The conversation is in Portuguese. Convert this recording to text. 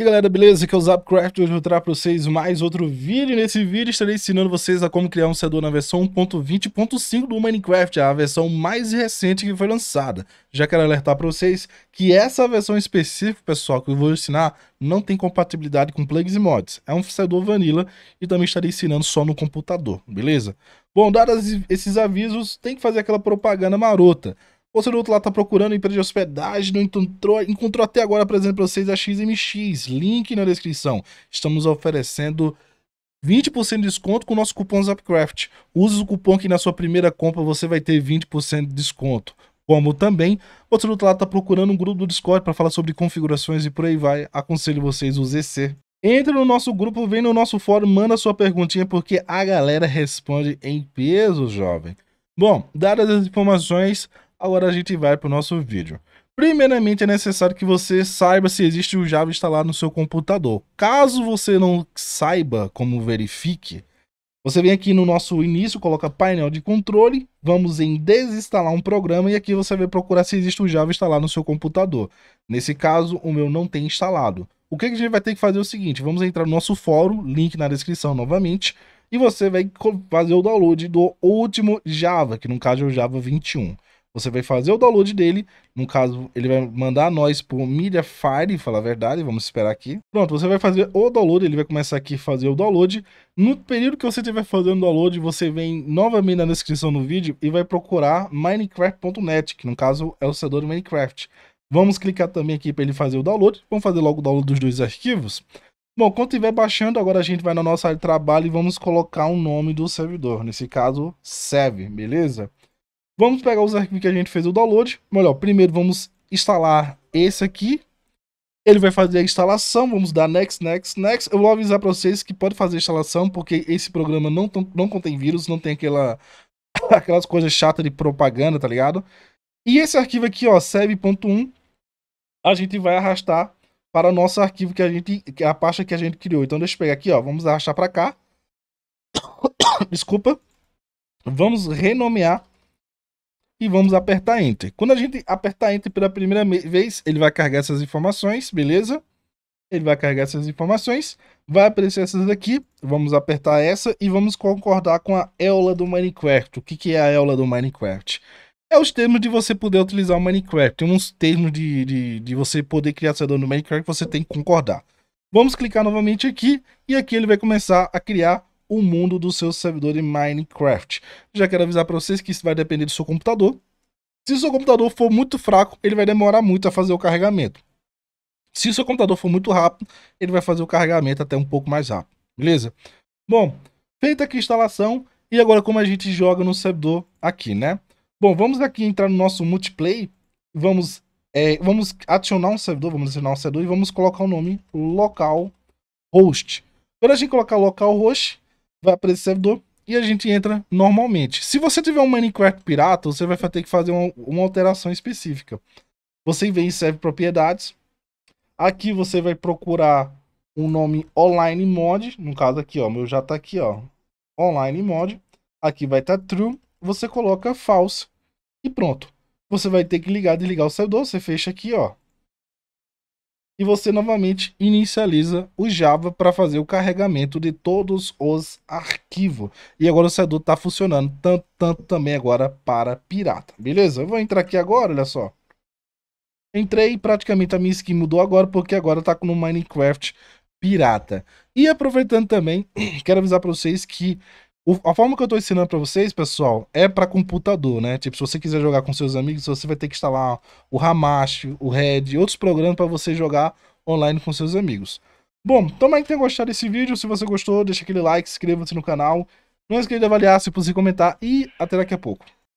E galera, beleza? Aqui é o Zapcraft, hoje eu trago para vocês mais outro vídeo. Nesse vídeo estarei ensinando vocês a como criar um servidor na versão 1.20.5 do Minecraft, a versão mais recente que foi lançada. Já quero alertar para vocês que essa versão específica, pessoal, que eu vou ensinar, não tem compatibilidade com plugs e mods. É um servidor vanilla e também estarei ensinando só no computador, beleza? Bom, dados esses avisos, tem que fazer aquela propaganda marota. Você do outro lado está procurando empresa de hospedagem, não encontrou, encontrou até agora, por exemplo, vocês a é XMX. Link na descrição. Estamos oferecendo 20% de desconto com o nosso cupom Zapcraft. Use o cupom que na sua primeira compra você vai ter 20% de desconto. Como também, você do outro lado está procurando um grupo do Discord para falar sobre configurações e por aí vai. Aconselho vocês o ZC. Entre no nosso grupo, vem no nosso fórum, manda sua perguntinha, porque a galera responde em peso, jovem. Bom, dadas as informações, Agora a gente vai para o nosso vídeo. Primeiramente é necessário que você saiba se existe o Java instalado no seu computador. Caso você não saiba como verifique, você vem aqui no nosso início, coloca painel de controle, vamos em desinstalar um programa e aqui você vai procurar se existe o Java instalado no seu computador. Nesse caso, o meu não tem instalado. O que a gente vai ter que fazer é o seguinte, vamos entrar no nosso fórum, link na descrição novamente, e você vai fazer o download do último Java, que no caso é o Java 21. Você vai fazer o download dele. No caso, ele vai mandar a nós por Media Fire, falar a verdade, vamos esperar aqui. Pronto, você vai fazer o download, ele vai começar aqui a fazer o download. No período que você estiver fazendo o download, você vem novamente na descrição do vídeo e vai procurar minecraft.net, que no caso é o servidor Minecraft. Vamos clicar também aqui para ele fazer o download. Vamos fazer logo o download dos dois arquivos. Bom, quando estiver baixando, agora a gente vai na nossa área de trabalho e vamos colocar o nome do servidor. Nesse caso, serve, beleza? Vamos pegar os arquivos que a gente fez o download. Melhor, primeiro vamos instalar esse aqui. Ele vai fazer a instalação, vamos dar next, next, next. Eu vou avisar para vocês que pode fazer a instalação, porque esse programa não, não contém vírus, não tem aquela, aquelas coisas chatas de propaganda, tá ligado? E esse arquivo aqui, ó, save.1, a gente vai arrastar para o nosso arquivo que a gente, que a pasta que a gente criou. Então deixa eu pegar aqui, ó, vamos arrastar para cá. Desculpa. Vamos renomear e vamos apertar Enter. Quando a gente apertar Enter pela primeira vez, ele vai carregar essas informações, beleza? Ele vai carregar essas informações, vai aparecer essas daqui, vamos apertar essa e vamos concordar com a EOLA do Minecraft. O que, que é a EOLA do Minecraft? É os termos de você poder utilizar o Minecraft. Tem uns termos de, de, de você poder criar seu dono Minecraft que você tem que concordar. Vamos clicar novamente aqui e aqui ele vai começar a criar o mundo do seu servidor em Minecraft. Já quero avisar para vocês que isso vai depender do seu computador. Se o seu computador for muito fraco, ele vai demorar muito a fazer o carregamento. Se o seu computador for muito rápido, ele vai fazer o carregamento até um pouco mais rápido, beleza? Bom, feita aqui a instalação, e agora como a gente joga no servidor aqui, né? Bom, vamos aqui entrar no nosso multiplayer, vamos, é, vamos adicionar um servidor, vamos adicionar um servidor e vamos colocar o nome localhost. Quando a gente colocar localhost, vai aparecer servidor e a gente entra normalmente. Se você tiver um Minecraft pirata, você vai ter que fazer uma, uma alteração específica. Você vem em serve propriedades. Aqui você vai procurar um nome online mod, no caso aqui, ó, meu já tá aqui, ó, online mod. Aqui vai estar tá true, você coloca false e pronto. Você vai ter que ligar e desligar o servidor, você fecha aqui, ó, e você novamente inicializa o Java para fazer o carregamento de todos os arquivos. E agora o Sedu está funcionando, tanto, tanto também agora para pirata. Beleza? Eu vou entrar aqui agora, olha só. Entrei praticamente a minha skin mudou agora, porque agora está com o Minecraft pirata. E aproveitando também, quero avisar para vocês que o, a forma que eu tô ensinando para vocês, pessoal, é para computador, né? Tipo, se você quiser jogar com seus amigos, você vai ter que instalar o Hamash, o Red, outros programas para você jogar online com seus amigos. Bom, tomara que tenha gostado desse vídeo. Se você gostou, deixa aquele like, inscreva-se no canal. Não esqueça de avaliar, se possível comentar e até daqui a pouco.